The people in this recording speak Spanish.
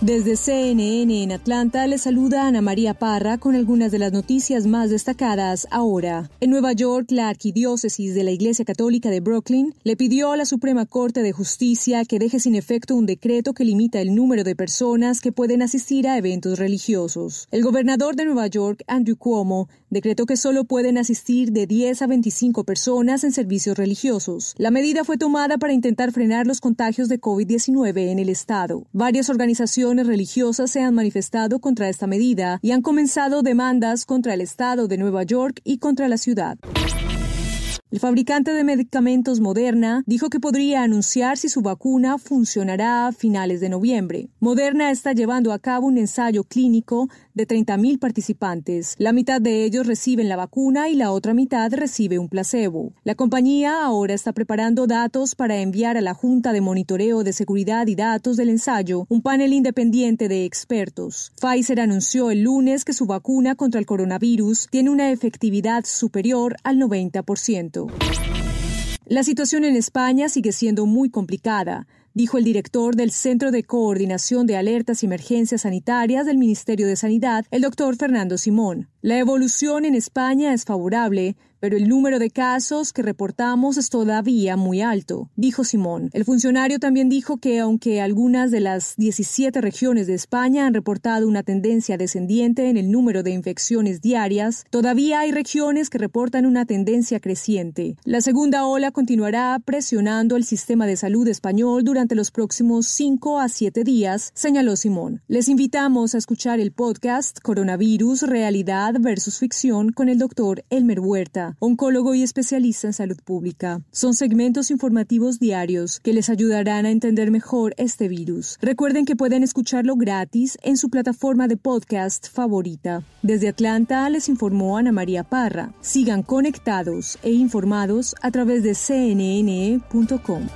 Desde CNN en Atlanta le saluda Ana María Parra con algunas de las noticias más destacadas ahora. En Nueva York, la arquidiócesis de la Iglesia Católica de Brooklyn le pidió a la Suprema Corte de Justicia que deje sin efecto un decreto que limita el número de personas que pueden asistir a eventos religiosos. El gobernador de Nueva York, Andrew Cuomo, decretó que solo pueden asistir de 10 a 25 personas en servicios religiosos. La medida fue tomada para intentar frenar los contagios de COVID-19 en el estado. Varias organizaciones religiosas se han manifestado contra esta medida y han comenzado demandas contra el Estado de Nueva York y contra la ciudad. El fabricante de medicamentos Moderna dijo que podría anunciar si su vacuna funcionará a finales de noviembre. Moderna está llevando a cabo un ensayo clínico de 30.000 participantes. La mitad de ellos reciben la vacuna y la otra mitad recibe un placebo. La compañía ahora está preparando datos para enviar a la Junta de Monitoreo de Seguridad y Datos del Ensayo un panel independiente de expertos. Pfizer anunció el lunes que su vacuna contra el coronavirus tiene una efectividad superior al 90%. La situación en España sigue siendo muy complicada dijo el director del Centro de Coordinación de Alertas y Emergencias Sanitarias del Ministerio de Sanidad, el doctor Fernando Simón. La evolución en España es favorable, pero el número de casos que reportamos es todavía muy alto, dijo Simón. El funcionario también dijo que aunque algunas de las 17 regiones de España han reportado una tendencia descendiente en el número de infecciones diarias, todavía hay regiones que reportan una tendencia creciente. La segunda ola continuará presionando el sistema de salud español durante los próximos 5 a 7 días, señaló Simón. Les invitamos a escuchar el podcast Coronavirus, Realidad versus Ficción con el doctor Elmer Huerta oncólogo y especialista en salud pública. Son segmentos informativos diarios que les ayudarán a entender mejor este virus. Recuerden que pueden escucharlo gratis en su plataforma de podcast favorita. Desde Atlanta les informó Ana María Parra. Sigan conectados e informados a través de cnne.com.